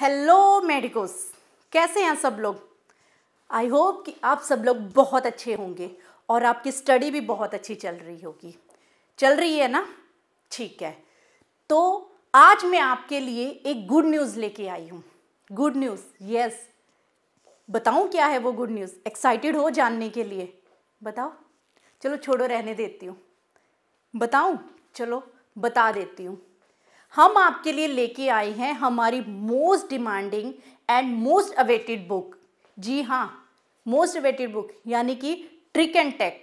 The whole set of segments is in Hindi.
हेलो मेडिकोस कैसे हैं सब लोग आई होप कि आप सब लोग बहुत अच्छे होंगे और आपकी स्टडी भी बहुत अच्छी चल रही होगी चल रही है ना ठीक है तो आज मैं आपके लिए एक गुड न्यूज़ लेके आई हूँ गुड न्यूज़ यस बताऊँ क्या है वो गुड न्यूज़ एक्साइटेड हो जानने के लिए बताओ चलो छोड़ो रहने देती हूँ बताऊँ चलो बता देती हूँ हम आपके लिए लेके आए हैं हमारी most demanding and most awaited book जी हाँ मोस्ट अवेटेड बुक यानी कि ट्रिक एंड टेक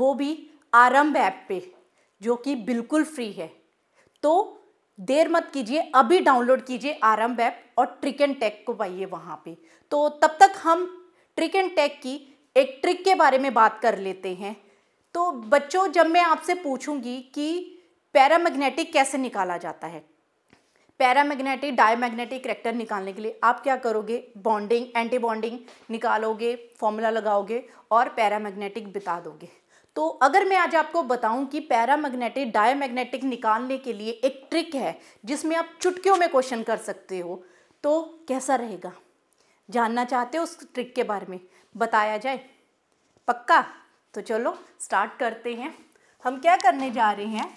वो भी आरंभ ऐप पे जो कि बिल्कुल फ्री है तो देर मत कीजिए अभी डाउनलोड कीजिए आरंभ ऐप और ट्रिक एंड टेक को पाइए वहाँ पे तो तब तक हम ट्रिक एंड टेक की एक ट्रिक के बारे में बात कर लेते हैं तो बच्चों जब मैं आपसे पूछूंगी कि पैरामैग्नेटिक कैसे निकाला जाता है पैरामैग्नेटिक डायमैग्नेटिक करैक्टर निकालने के लिए आप क्या करोगे बॉन्डिंग एंटी बॉन्डिंग निकालोगे फॉर्मूला लगाओगे और पैरामैग्नेटिक बिता दोगे तो अगर मैं आज आपको बताऊं कि पैरामैग्नेटिक डायमैग्नेटिक निकालने के लिए एक ट्रिक है जिसमें आप चुटकियों में क्वेश्चन कर सकते हो तो कैसा रहेगा जानना चाहते हो उस ट्रिक के बारे में बताया जाए पक्का तो चलो स्टार्ट करते हैं हम क्या करने जा रहे हैं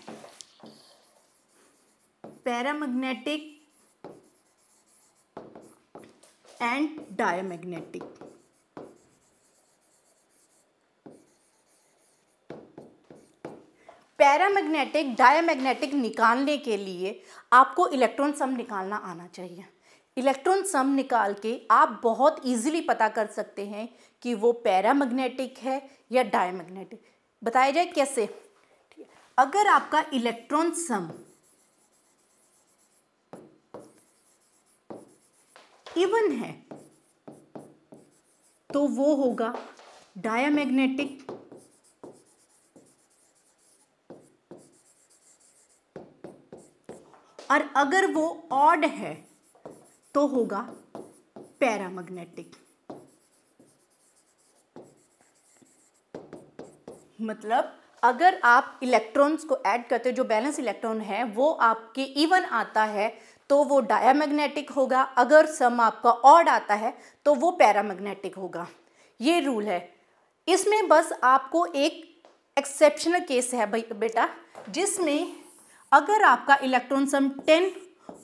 paramagnetic and diamagnetic paramagnetic diamagnetic निकालने के लिए आपको इलेक्ट्रॉन सम निकालना आना चाहिए इलेक्ट्रॉन सम निकाल के आप बहुत इजीली पता कर सकते हैं कि वो पैरामैग्नेटिक है या डायमैग्नेटिक बताया जाए कैसे अगर आपका इलेक्ट्रॉन सम इवन है तो वो होगा डायामैग्नेटिक और अगर वो ऑड है तो होगा पैरामैग्नेटिक मतलब अगर आप इलेक्ट्रॉन्स को ऐड करते हो जो बैलेंस इलेक्ट्रॉन है वो आपके इवन आता है तो वो डायामैग्नेटिक होगा अगर सम आपका ऑड आता है तो वो पैरामैग्नेटिक होगा ये रूल है इसमें बस आपको एक एक्सेप्शनल केस है बेटा जिसमें अगर आपका इलेक्ट्रॉन सम टेन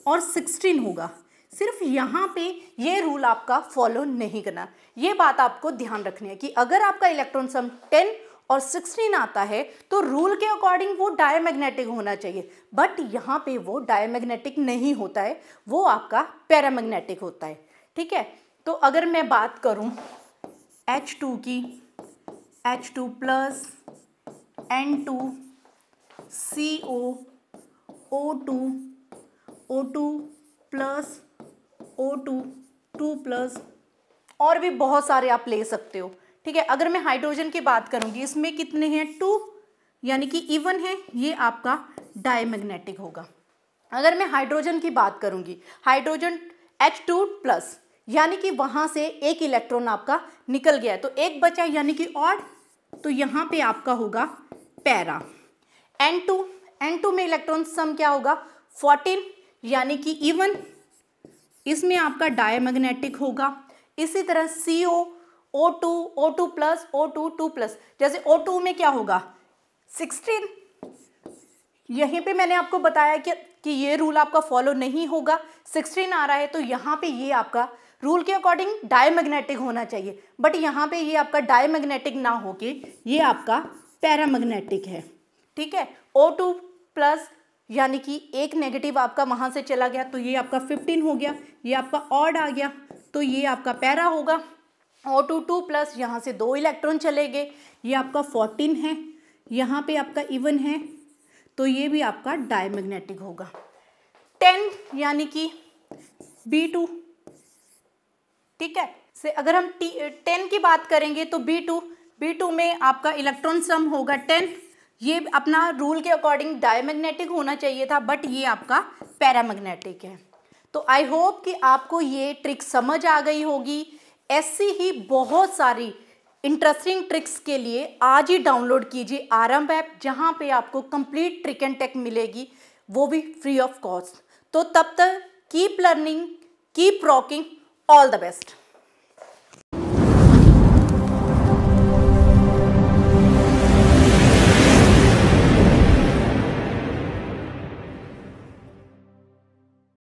और सिक्सटीन होगा सिर्फ यहाँ पे ये रूल आपका फॉलो नहीं करना ये बात आपको ध्यान रखनी है कि अगर आपका इलेक्ट्रॉन सम टेन और 16 आता है तो रूल के अकॉर्डिंग वो डायमैग्नेटिक होना चाहिए बट यहाँ पे वो डायमैग्नेटिक नहीं होता है वो आपका पैरामैग्नेटिक होता है ठीक है तो अगर मैं बात करूँ एच टू की H two plus N two C O O two O two plus O two two plus और भी बहुत सारे आप ले सकते हो ठीक है अगर मैं हाइड्रोजन की बात करूंगी इसमें कितने हैं टू यानी कि इवन है ये आपका डायमैग्नेटिक होगा अगर मैं हाइड्रोजन की बात करूंगी हाइड्रोजन एच टू प्लस यानी कि वहां से एक इलेक्ट्रॉन आपका निकल गया है तो एक बचा यानी कि और तो यहाँ पे आपका होगा para N two N two में इलेक्ट्रॉन सम क्या होगा फोर्टीन यानी कि इवन इसमें आपका डायमैग्नेटिक होगा इसी तरह C O O two O two plus O two two plus जैसे ओ टू में क्या होगा सिक्सटीन यहीं पे मैंने आपको बताया कि कि ये रूल आपका फॉलो नहीं होगा सिक्सटीन आ रहा है तो यहाँ पे ये आपका रूल के अकॉर्डिंग डायमैग्नेटिक होना चाहिए बट यहाँ पे ये आपका डायमैग्नेटिक ना हो के ये आपका पैरामैग्नेटिक है ठीक है ओ टू प्लस यानी कि एक नेगेटिव आपका वहाँ से चला गया तो ये आपका फिफ्टीन हो गया ये आपका ऑड आ गया तो ये आपका पैरा होगा ओ टू टू प्लस यहाँ से दो इलेक्ट्रॉन चले गए ये आपका फोर्टीन है यहाँ पे आपका इवन है तो ये भी आपका डायमैग्नेटिक होगा टेन यानी कि बी टू ठीक है से अगर हम टी टेन की बात करेंगे तो बी टू बी टू में आपका इलेक्ट्रॉन सम होगा टेन ये अपना रूल के अकॉर्डिंग डायमैग्नेटिक होना चाहिए था बट ये आपका पैरामैग्नेटिक है तो आई होप कि आपको ये ट्रिक समझ आ गई होगी ऐसी ही बहुत सारी इंटरेस्टिंग ट्रिक्स के लिए आज ही डाउनलोड कीजिए आरम ऐप जहाँ पे आपको कंप्लीट ट्रिक एंड टेक मिलेगी वो भी फ्री ऑफ कॉस्ट तो तब तक keep learning keep rocking all the best